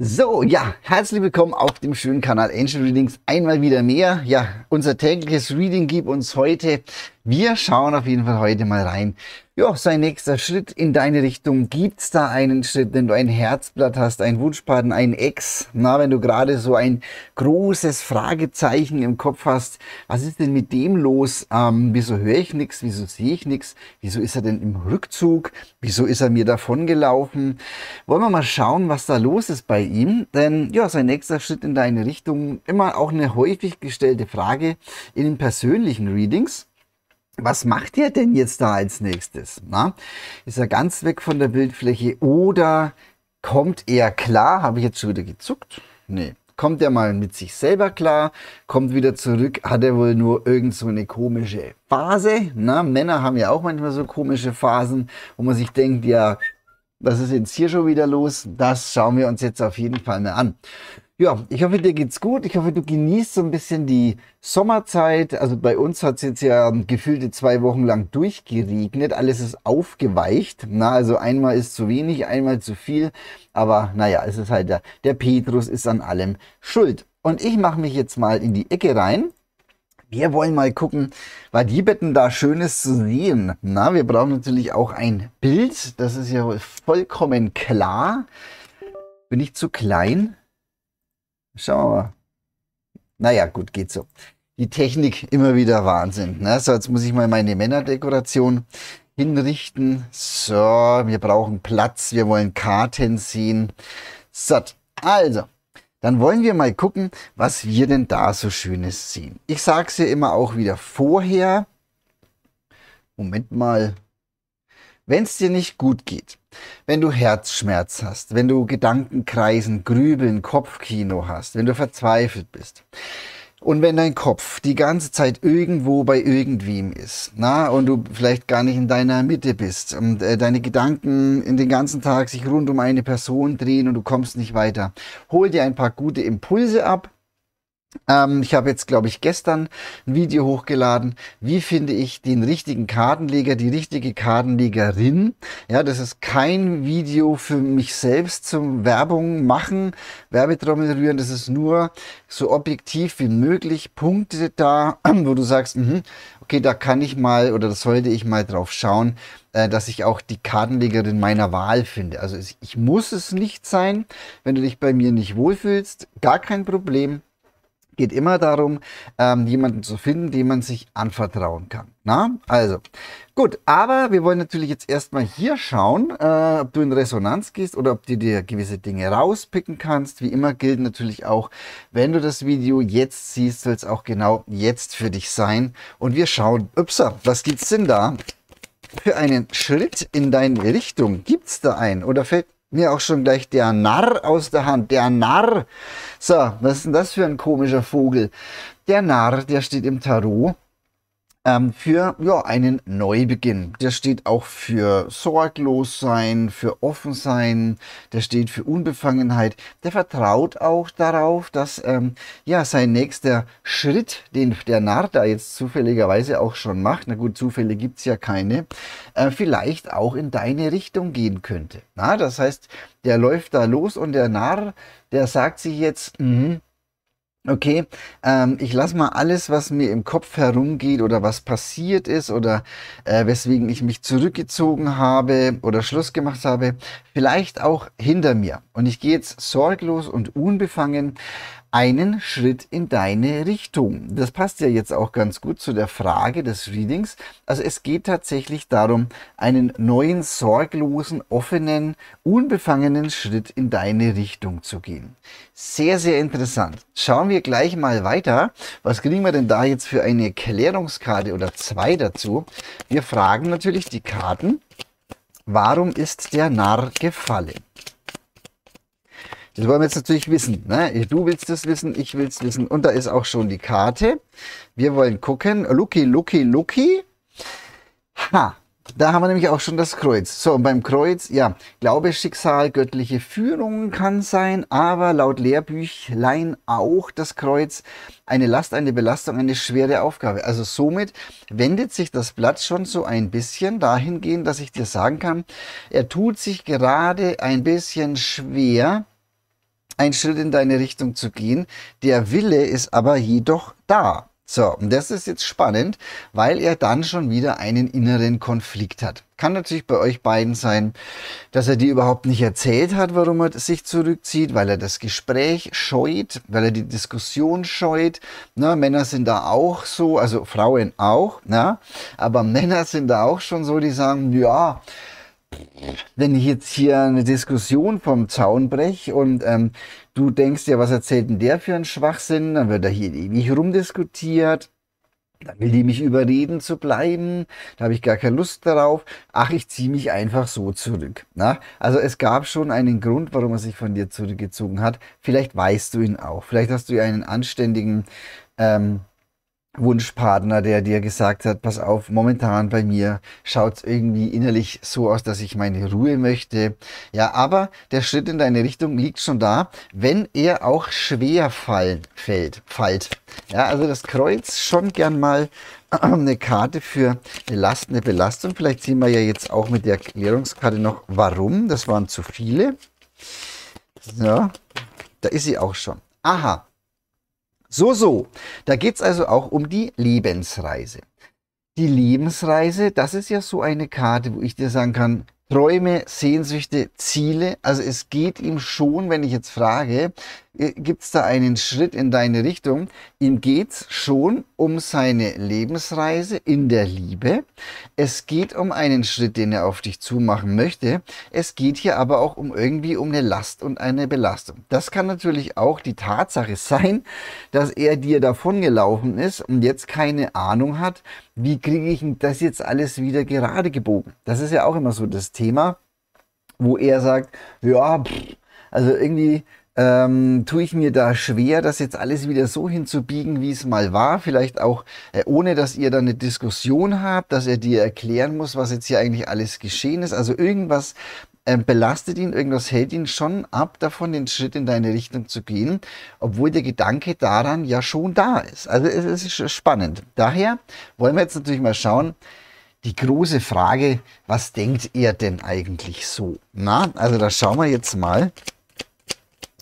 So, ja, herzlich willkommen auf dem schönen Kanal Angel Readings. Einmal wieder mehr. Ja, unser tägliches Reading gibt uns heute. Wir schauen auf jeden Fall heute mal rein ja, sein nächster Schritt in deine Richtung. Gibt's da einen Schritt, wenn du ein Herzblatt hast, ein Wunschpartner, ein Ex? Na, wenn du gerade so ein großes Fragezeichen im Kopf hast, was ist denn mit dem los? Ähm, wieso höre ich nichts? Wieso sehe ich nichts? Wieso ist er denn im Rückzug? Wieso ist er mir davongelaufen? Wollen wir mal schauen, was da los ist bei ihm? Denn ja, sein nächster Schritt in deine Richtung, immer auch eine häufig gestellte Frage in den persönlichen Readings was macht ihr denn jetzt da als nächstes? Na? Ist er ganz weg von der Bildfläche oder kommt er klar? Habe ich jetzt schon wieder gezuckt? Nee. Kommt er mal mit sich selber klar? Kommt wieder zurück? Hat er wohl nur irgend so eine komische Phase? Na, Männer haben ja auch manchmal so komische Phasen, wo man sich denkt, ja, was ist jetzt hier schon wieder los? Das schauen wir uns jetzt auf jeden Fall mal an. Ja, ich hoffe, dir geht's gut. Ich hoffe, du genießt so ein bisschen die Sommerzeit. Also bei uns hat es jetzt ja gefühlte zwei Wochen lang durchgeregnet. Alles ist aufgeweicht. Na, also einmal ist zu wenig, einmal zu viel. Aber naja, es ist halt der, der Petrus ist an allem schuld. Und ich mache mich jetzt mal in die Ecke rein. Wir wollen mal gucken, was die Betten da Schönes zu sehen. Na, wir brauchen natürlich auch ein Bild. Das ist ja vollkommen klar. Bin ich zu klein? Schauen wir mal. Naja, gut, geht so. Die Technik immer wieder Wahnsinn. Ne? So, jetzt muss ich mal meine Männerdekoration hinrichten. So, wir brauchen Platz, wir wollen Karten sehen. So, Also, dann wollen wir mal gucken, was wir denn da so Schönes sehen. Ich sage es ja immer auch wieder vorher. Moment mal, wenn es dir nicht gut geht, wenn du Herzschmerz hast, wenn du Gedankenkreisen, Grübeln, Kopfkino hast, wenn du verzweifelt bist und wenn dein Kopf die ganze Zeit irgendwo bei irgendwem ist, na, und du vielleicht gar nicht in deiner Mitte bist und äh, deine Gedanken in den ganzen Tag sich rund um eine Person drehen und du kommst nicht weiter, hol dir ein paar gute Impulse ab ähm, ich habe jetzt, glaube ich, gestern ein Video hochgeladen. Wie finde ich den richtigen Kartenleger, die richtige Kartenlegerin? Ja, das ist kein Video für mich selbst zum Werbung machen, Werbetrommel rühren. Das ist nur so objektiv wie möglich Punkte da, wo du sagst, mh, okay, da kann ich mal oder das sollte ich mal drauf schauen, äh, dass ich auch die Kartenlegerin meiner Wahl finde. Also ich muss es nicht sein. Wenn du dich bei mir nicht wohlfühlst, gar kein Problem geht immer darum, ähm, jemanden zu finden, dem man sich anvertrauen kann. Na, also gut, aber wir wollen natürlich jetzt erstmal hier schauen, äh, ob du in Resonanz gehst oder ob du dir gewisse Dinge rauspicken kannst. Wie immer gilt natürlich auch, wenn du das Video jetzt siehst, soll es auch genau jetzt für dich sein. Und wir schauen, upsa, was es denn da? Für einen Schritt in deine Richtung, Gibt es da einen oder fällt mir auch schon gleich der Narr aus der Hand. Der Narr. So, was ist denn das für ein komischer Vogel? Der Narr, der steht im Tarot ähm, für ja, einen Neubeginn. Der steht auch für sorglos sein, für offen sein, der steht für Unbefangenheit. Der vertraut auch darauf, dass ähm, ja, sein nächster Schritt, den der Narr da jetzt zufälligerweise auch schon macht, na gut, Zufälle gibt's ja keine, äh, vielleicht auch in deine Richtung gehen könnte. Na, das heißt, der läuft da los und der Narr, der sagt sich jetzt, mh, okay, ähm, ich lasse mal alles, was mir im Kopf herumgeht oder was passiert ist oder äh, weswegen ich mich zurückgezogen habe oder Schluss gemacht habe, vielleicht auch hinter mir. Und ich gehe jetzt sorglos und unbefangen einen Schritt in deine Richtung. Das passt ja jetzt auch ganz gut zu der Frage des Readings. Also es geht tatsächlich darum, einen neuen, sorglosen, offenen, unbefangenen Schritt in deine Richtung zu gehen. Sehr, sehr interessant. Schauen wir gleich mal weiter. Was kriegen wir denn da jetzt für eine Klärungskarte oder zwei dazu? Wir fragen natürlich die Karten, warum ist der Narr gefallen? Das wollen wir jetzt natürlich wissen. Ne? Du willst das wissen, ich will es wissen. Und da ist auch schon die Karte. Wir wollen gucken. Lucky, Lucky, Lucky. Ha, da haben wir nämlich auch schon das Kreuz. So, und beim Kreuz, ja, Glaube, Schicksal, göttliche Führung kann sein, aber laut Lehrbüchlein auch das Kreuz eine Last, eine Belastung, eine schwere Aufgabe. Also somit wendet sich das Blatt schon so ein bisschen dahingehend, dass ich dir sagen kann, er tut sich gerade ein bisschen schwer, einen Schritt in deine Richtung zu gehen. Der Wille ist aber jedoch da. So, und das ist jetzt spannend, weil er dann schon wieder einen inneren Konflikt hat. Kann natürlich bei euch beiden sein, dass er dir überhaupt nicht erzählt hat, warum er sich zurückzieht, weil er das Gespräch scheut, weil er die Diskussion scheut. Na, Männer sind da auch so, also Frauen auch, na, aber Männer sind da auch schon so, die sagen, ja, wenn ich jetzt hier eine Diskussion vom Zaun breche und ähm, du denkst ja, was erzählt denn der für einen Schwachsinn, dann wird er hier ewig rumdiskutiert. Dann will die mich überreden zu bleiben. Da habe ich gar keine Lust darauf. Ach, ich ziehe mich einfach so zurück. Na? Also es gab schon einen Grund, warum er sich von dir zurückgezogen hat. Vielleicht weißt du ihn auch. Vielleicht hast du ja einen anständigen ähm, Wunschpartner, der dir gesagt hat, pass auf, momentan bei mir schaut's irgendwie innerlich so aus, dass ich meine Ruhe möchte. Ja, aber der Schritt in deine Richtung liegt schon da, wenn er auch schwer fallen fällt, fällt. Ja, also das Kreuz schon gern mal eine Karte für eine Last, eine Belastung. Vielleicht sehen wir ja jetzt auch mit der Erklärungskarte noch, warum. Das waren zu viele. So, da ist sie auch schon. Aha, so, so. Da geht es also auch um die Lebensreise. Die Lebensreise, das ist ja so eine Karte, wo ich dir sagen kann, Träume, Sehnsüchte, Ziele. Also es geht ihm schon, wenn ich jetzt frage, äh, gibt es da einen Schritt in deine Richtung? Ihm geht es schon um seine Lebensreise in der Liebe. Es geht um einen Schritt, den er auf dich zumachen möchte. Es geht hier aber auch um irgendwie um eine Last und eine Belastung. Das kann natürlich auch die Tatsache sein, dass er dir davongelaufen ist und jetzt keine Ahnung hat, wie kriege ich das jetzt alles wieder gerade gebogen. Das ist ja auch immer so das Thema, wo er sagt, ja, pff, also irgendwie ähm, tue ich mir da schwer, das jetzt alles wieder so hinzubiegen, wie es mal war. Vielleicht auch äh, ohne, dass ihr da eine Diskussion habt, dass er dir erklären muss, was jetzt hier eigentlich alles geschehen ist. Also irgendwas ähm, belastet ihn, irgendwas hält ihn schon ab davon, den Schritt in deine Richtung zu gehen, obwohl der Gedanke daran ja schon da ist. Also es ist spannend. Daher wollen wir jetzt natürlich mal schauen, die große Frage, was denkt er denn eigentlich so? Na, also da schauen wir jetzt mal,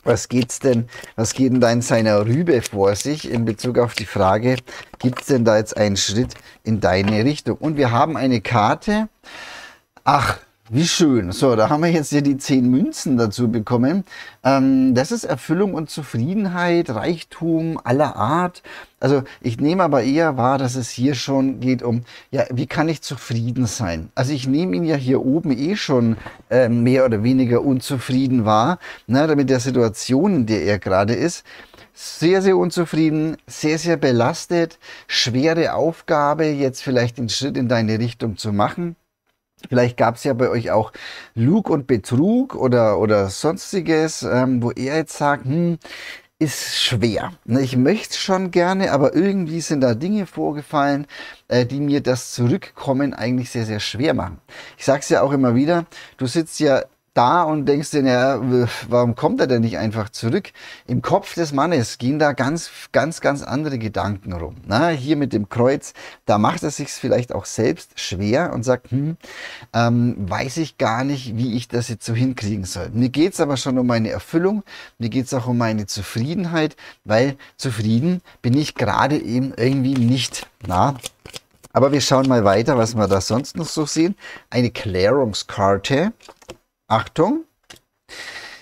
was geht's denn, was geht denn da in seiner Rübe vor sich in Bezug auf die Frage, gibt's denn da jetzt einen Schritt in deine Richtung? Und wir haben eine Karte. Ach, wie schön. So, da haben wir jetzt ja die zehn Münzen dazu bekommen. Ähm, das ist Erfüllung und Zufriedenheit, Reichtum aller Art. Also ich nehme aber eher wahr, dass es hier schon geht um, ja, wie kann ich zufrieden sein? Also ich nehme ihn ja hier oben eh schon äh, mehr oder weniger unzufrieden wahr, ne, damit der Situation, in der er gerade ist. Sehr, sehr unzufrieden, sehr, sehr belastet, schwere Aufgabe, jetzt vielleicht den Schritt in deine Richtung zu machen Vielleicht gab es ja bei euch auch Lug und Betrug oder, oder sonstiges, ähm, wo er jetzt sagt, hm, ist schwer. Ne, ich möchte schon gerne, aber irgendwie sind da Dinge vorgefallen, äh, die mir das Zurückkommen eigentlich sehr, sehr schwer machen. Ich sage es ja auch immer wieder, du sitzt ja da und denkst dir, ja, warum kommt er denn nicht einfach zurück? Im Kopf des Mannes gehen da ganz, ganz, ganz andere Gedanken rum. Na, ne? hier mit dem Kreuz, da macht er sich vielleicht auch selbst schwer und sagt, hm, ähm, weiß ich gar nicht, wie ich das jetzt so hinkriegen soll. Mir geht's aber schon um meine Erfüllung, mir geht's auch um meine Zufriedenheit, weil zufrieden bin ich gerade eben irgendwie nicht. Na, aber wir schauen mal weiter, was wir da sonst noch so sehen. Eine Klärungskarte. Achtung.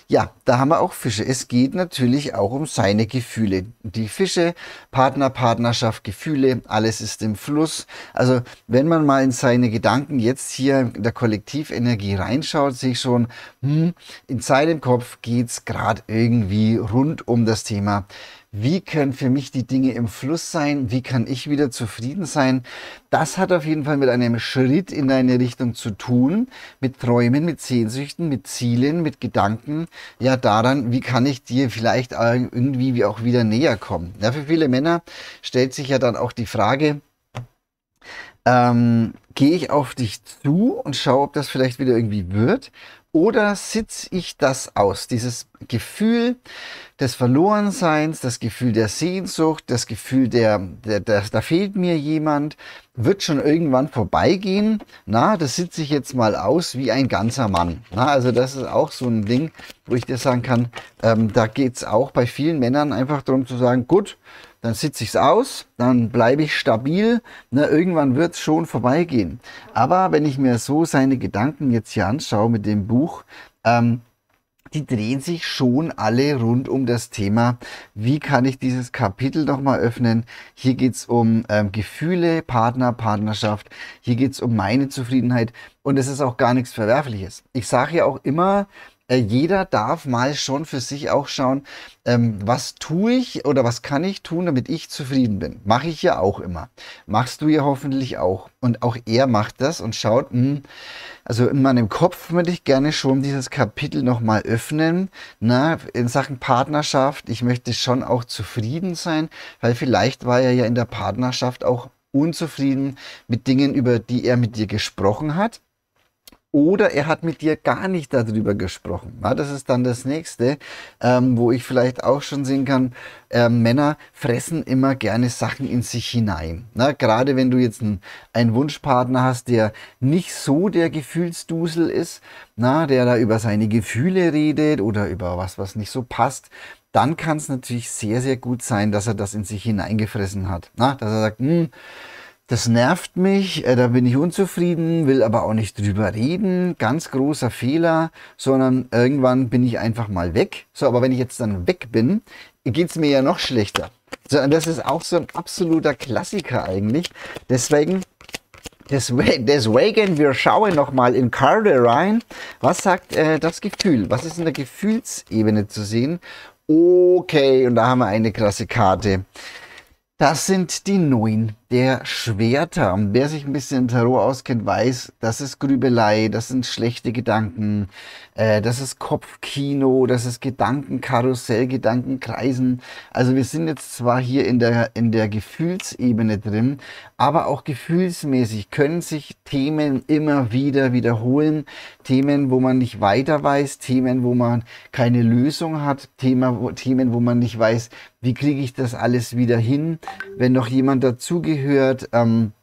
Ja, da haben wir auch Fische. Es geht natürlich auch um seine Gefühle. Die Fische, Partner, Partnerschaft, Gefühle, alles ist im Fluss. Also wenn man mal in seine Gedanken jetzt hier in der Kollektivenergie reinschaut, sehe ich schon, hm, in seinem Kopf geht es gerade irgendwie rund um das Thema wie können für mich die Dinge im Fluss sein, wie kann ich wieder zufrieden sein. Das hat auf jeden Fall mit einem Schritt in deine Richtung zu tun, mit Träumen, mit Sehnsüchten, mit Zielen, mit Gedanken, ja daran, wie kann ich dir vielleicht irgendwie auch wieder näher kommen. Ja, für viele Männer stellt sich ja dann auch die Frage, ähm, gehe ich auf dich zu und schaue, ob das vielleicht wieder irgendwie wird? Oder sitze ich das aus? Dieses Gefühl des Verlorenseins, das Gefühl der Sehnsucht, das Gefühl der, der, der da fehlt mir jemand, wird schon irgendwann vorbeigehen. Na, das sitze ich jetzt mal aus wie ein ganzer Mann. Na, also das ist auch so ein Ding, wo ich dir sagen kann, ähm, da geht's auch bei vielen Männern einfach darum zu sagen, gut, dann sitze ich es aus, dann bleibe ich stabil, ne, irgendwann wird es schon vorbeigehen. Aber wenn ich mir so seine Gedanken jetzt hier anschaue mit dem Buch, ähm, die drehen sich schon alle rund um das Thema, wie kann ich dieses Kapitel nochmal öffnen. Hier geht es um ähm, Gefühle, Partner, Partnerschaft. Hier geht es um meine Zufriedenheit. Und es ist auch gar nichts Verwerfliches. Ich sage ja auch immer, äh, jeder darf mal schon für sich auch schauen, ähm, was tue ich oder was kann ich tun, damit ich zufrieden bin. Mache ich ja auch immer. Machst du ja hoffentlich auch. Und auch er macht das und schaut, mh, hm, also in meinem Kopf würde ich gerne schon dieses Kapitel nochmal öffnen. Na, ne, in Sachen Partnerschaft, ich möchte schon auch zufrieden sein, weil vielleicht war er ja in der Partnerschaft auch unzufrieden mit Dingen, über die er mit dir gesprochen hat oder er hat mit dir gar nicht darüber gesprochen. Ja, das ist dann das nächste, ähm, wo ich vielleicht auch schon sehen kann, äh, Männer fressen immer gerne Sachen in sich hinein. Na, gerade wenn du jetzt einen, einen Wunschpartner hast, der nicht so der Gefühlsdusel ist, na, der da über seine Gefühle redet oder über was, was nicht so passt, dann kann es natürlich sehr, sehr gut sein, dass er das in sich hineingefressen hat. Na, dass er sagt, hm, das nervt mich, äh, da bin ich unzufrieden, will aber auch nicht drüber reden, ganz großer Fehler, sondern irgendwann bin ich einfach mal weg. So, aber wenn ich jetzt dann weg bin, geht's mir ja noch schlechter. So, und das ist auch so ein absoluter Klassiker eigentlich. Deswegen, deswegen, wir schauen nochmal in Karte rein, was sagt äh, das Gefühl, was ist in der Gefühlsebene zu sehen. Okay, und da haben wir eine krasse Karte. Das sind die neun der Schwerter. Wer sich ein bisschen in Tarot auskennt, weiß, das ist Grübelei, das sind schlechte Gedanken, äh, das ist Kopfkino, das ist Gedankenkarussell, Gedankenkreisen. Also wir sind jetzt zwar hier in der, in der Gefühlsebene drin, aber auch gefühlsmäßig können sich Themen immer wieder wiederholen. Themen, wo man nicht weiter weiß, Themen, wo man keine Lösung hat, Thema, Themen, wo man nicht weiß, wie kriege ich das alles wieder hin, wenn noch jemand dazugehört hört, ähm,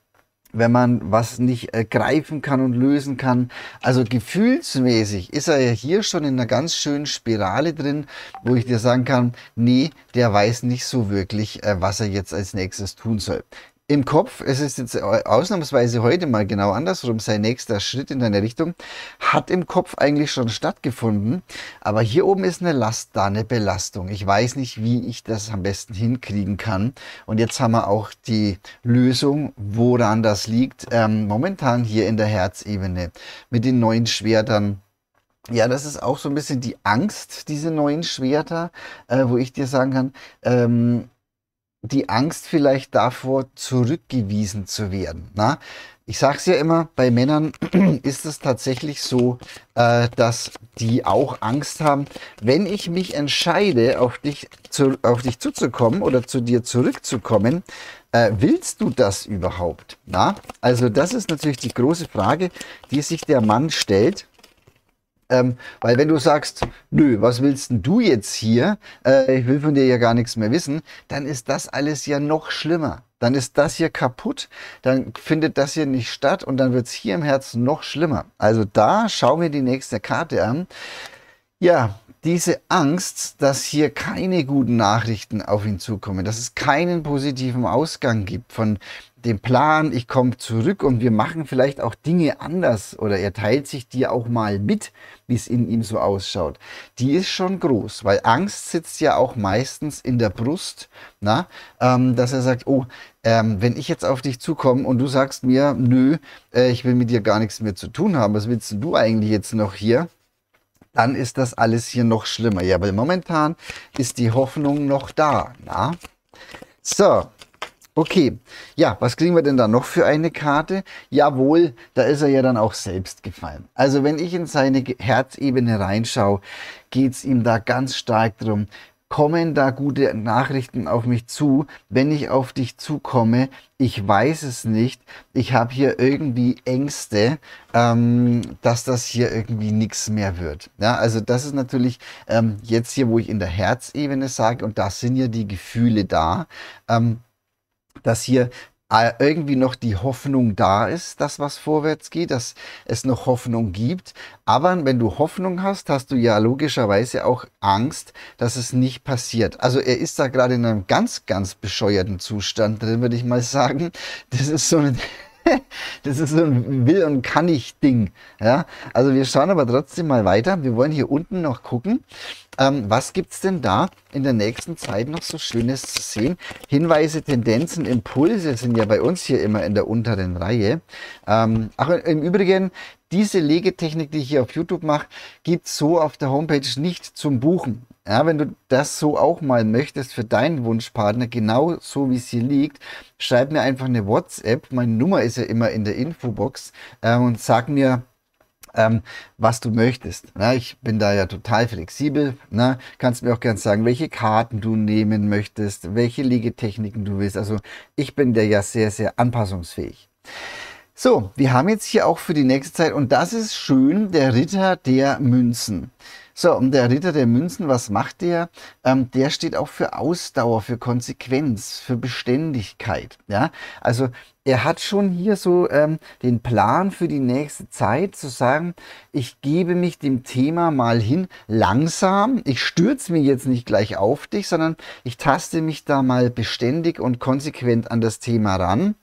wenn man was nicht äh, greifen kann und lösen kann. Also gefühlsmäßig ist er ja hier schon in einer ganz schönen Spirale drin, wo ich dir sagen kann, nee, der weiß nicht so wirklich, äh, was er jetzt als nächstes tun soll im Kopf, es ist jetzt ausnahmsweise heute mal genau andersrum, sein nächster Schritt in deine Richtung, hat im Kopf eigentlich schon stattgefunden, aber hier oben ist eine Last da, eine Belastung. Ich weiß nicht, wie ich das am besten hinkriegen kann. Und jetzt haben wir auch die Lösung, woran das liegt, ähm, momentan hier in der Herzebene mit den neuen Schwertern. Ja, das ist auch so ein bisschen die Angst, diese neuen Schwerter, äh, wo ich dir sagen kann, ähm, die Angst vielleicht davor, zurückgewiesen zu werden. Na? Ich sage es ja immer, bei Männern ist es tatsächlich so, äh, dass die auch Angst haben, wenn ich mich entscheide, auf dich, zu, auf dich zuzukommen oder zu dir zurückzukommen, äh, willst du das überhaupt? Na? Also das ist natürlich die große Frage, die sich der Mann stellt. Ähm, weil wenn du sagst, nö, was willst denn du jetzt hier? Äh, ich will von dir ja gar nichts mehr wissen, dann ist das alles ja noch schlimmer. Dann ist das hier kaputt, dann findet das hier nicht statt und dann wird es hier im Herzen noch schlimmer. Also da schauen wir die nächste Karte an. Ja, diese Angst, dass hier keine guten Nachrichten auf ihn zukommen, dass es keinen positiven Ausgang gibt von dem Plan, ich komme zurück und wir machen vielleicht auch Dinge anders oder er teilt sich dir auch mal mit, wie es in ihm so ausschaut, die ist schon groß, weil Angst sitzt ja auch meistens in der Brust, na, ähm, dass er sagt, oh, ähm, wenn ich jetzt auf dich zukomme und du sagst mir, nö, äh, ich will mit dir gar nichts mehr zu tun haben, was willst du eigentlich jetzt noch hier? Dann ist das alles hier noch schlimmer. Ja, weil momentan ist die Hoffnung noch da. Na? So, Okay, ja, was kriegen wir denn da noch für eine Karte? Jawohl, da ist er ja dann auch selbst gefallen. Also wenn ich in seine Herzebene reinschaue, geht es ihm da ganz stark drum. Kommen da gute Nachrichten auf mich zu? Wenn ich auf dich zukomme, ich weiß es nicht. Ich habe hier irgendwie Ängste, ähm, dass das hier irgendwie nichts mehr wird. Ja, also das ist natürlich ähm, jetzt hier, wo ich in der Herzebene sage, und da sind ja die Gefühle da. Ähm, dass hier äh, irgendwie noch die Hoffnung da ist, dass was vorwärts geht, dass es noch Hoffnung gibt. Aber wenn du Hoffnung hast, hast du ja logischerweise auch Angst, dass es nicht passiert. Also er ist da gerade in einem ganz, ganz bescheuerten Zustand drin, würde ich mal sagen. Das ist so ein das ist so ein Will- und Kann-Ich-Ding. Ja? Also wir schauen aber trotzdem mal weiter. Wir wollen hier unten noch gucken. Ähm, was gibt es denn da in der nächsten Zeit noch so Schönes zu sehen? Hinweise, Tendenzen, Impulse sind ja bei uns hier immer in der unteren Reihe. Ähm, ach, im Übrigen, diese Legetechnik, die ich hier auf YouTube mache, gibt es so auf der Homepage nicht zum Buchen. Ja, wenn du das so auch mal möchtest für deinen Wunschpartner, genau so wie es hier liegt, schreib mir einfach eine WhatsApp. Meine Nummer ist ja immer in der Infobox äh, und sag mir, ähm, was du möchtest. Na, ich bin da ja total flexibel. Na, kannst mir auch gern sagen, welche Karten du nehmen möchtest, welche Liegetechniken du willst. Also ich bin da ja sehr, sehr anpassungsfähig. So, wir haben jetzt hier auch für die nächste Zeit, und das ist schön, der Ritter der Münzen. So, und der Ritter der Münzen, was macht der? Ähm, der steht auch für Ausdauer, für Konsequenz, für Beständigkeit. Ja, also er hat schon hier so ähm, den Plan für die nächste Zeit zu sagen, ich gebe mich dem Thema mal hin, langsam. Ich stürze mich jetzt nicht gleich auf dich, sondern ich taste mich da mal beständig und konsequent an das Thema ran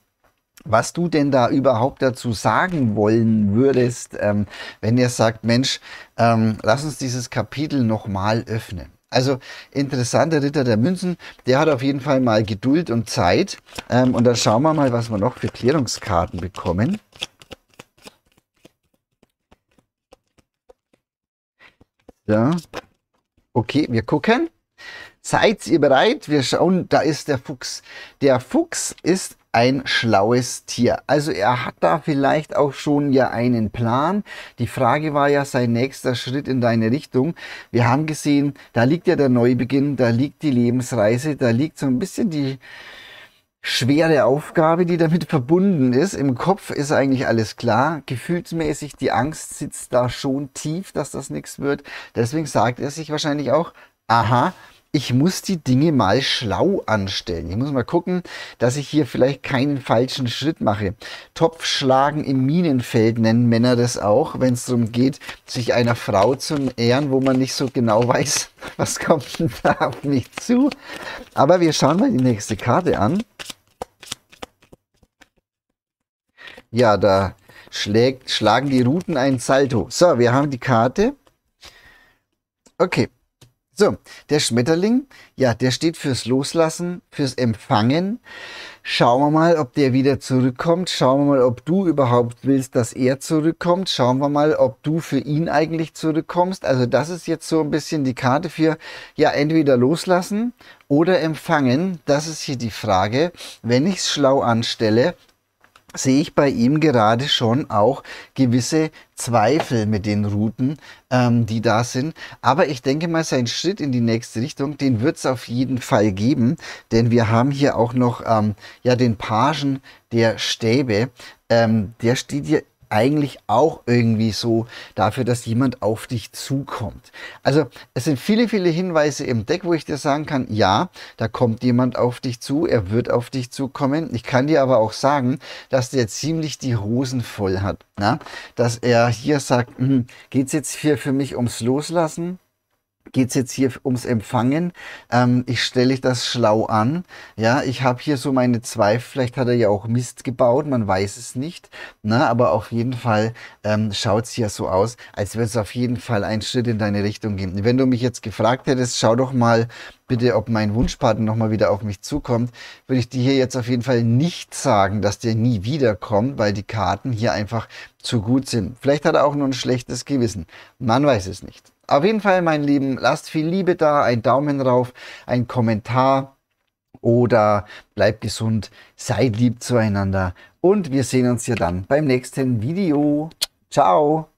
was du denn da überhaupt dazu sagen wollen würdest, ähm, wenn ihr sagt, Mensch, ähm, lass uns dieses Kapitel nochmal öffnen. Also interessanter Ritter der Münzen, der hat auf jeden Fall mal Geduld und Zeit. Ähm, und dann schauen wir mal, was wir noch für Klärungskarten bekommen. Ja, okay, wir gucken. Seid ihr bereit? Wir schauen, da ist der Fuchs. Der Fuchs ist ein schlaues Tier. Also er hat da vielleicht auch schon ja einen Plan. Die Frage war ja sein nächster Schritt in deine Richtung. Wir haben gesehen, da liegt ja der Neubeginn, da liegt die Lebensreise, da liegt so ein bisschen die schwere Aufgabe, die damit verbunden ist. Im Kopf ist eigentlich alles klar. Gefühlsmäßig die Angst sitzt da schon tief, dass das nichts wird. Deswegen sagt er sich wahrscheinlich auch, aha, ich muss die Dinge mal schlau anstellen. Ich muss mal gucken, dass ich hier vielleicht keinen falschen Schritt mache. Topfschlagen im Minenfeld nennen Männer das auch, wenn es darum geht, sich einer Frau zu ehren, wo man nicht so genau weiß, was kommt denn da auf mich zu. Aber wir schauen mal die nächste Karte an. Ja, da schlägt, schlagen die Routen ein Salto. So, wir haben die Karte. Okay, so, der Schmetterling, ja, der steht fürs Loslassen, fürs Empfangen. Schauen wir mal, ob der wieder zurückkommt. Schauen wir mal, ob du überhaupt willst, dass er zurückkommt. Schauen wir mal, ob du für ihn eigentlich zurückkommst. Also das ist jetzt so ein bisschen die Karte für, ja, entweder loslassen oder empfangen. Das ist hier die Frage. Wenn ich es schlau anstelle sehe ich bei ihm gerade schon auch gewisse Zweifel mit den Routen, ähm, die da sind. Aber ich denke mal, sein Schritt in die nächste Richtung, den wird es auf jeden Fall geben. Denn wir haben hier auch noch ähm, ja, den Pagen der Stäbe. Ähm, der steht hier eigentlich auch irgendwie so dafür, dass jemand auf dich zukommt. Also es sind viele, viele Hinweise im Deck, wo ich dir sagen kann, ja, da kommt jemand auf dich zu, er wird auf dich zukommen. Ich kann dir aber auch sagen, dass der ziemlich die Hosen voll hat. Na? Dass er hier sagt, hm, geht es jetzt hier für mich ums Loslassen? geht es jetzt hier ums Empfangen? Ähm, ich stelle ich das schlau an. Ja, ich habe hier so meine Zweifel. Vielleicht hat er ja auch Mist gebaut, man weiß es nicht. Na, aber auf jeden Fall ähm, schaut es hier so aus, als würde es auf jeden Fall einen Schritt in deine Richtung gehen. Wenn du mich jetzt gefragt hättest, schau doch mal bitte, ob mein Wunschpartner nochmal wieder auf mich zukommt, würde ich dir hier jetzt auf jeden Fall nicht sagen, dass der nie wiederkommt, weil die Karten hier einfach zu gut sind. Vielleicht hat er auch nur ein schlechtes Gewissen. Man weiß es nicht. Auf jeden Fall, mein Lieben, lasst viel Liebe da, einen Daumen rauf, einen Kommentar oder bleibt gesund, seid lieb zueinander und wir sehen uns ja dann beim nächsten Video. Ciao!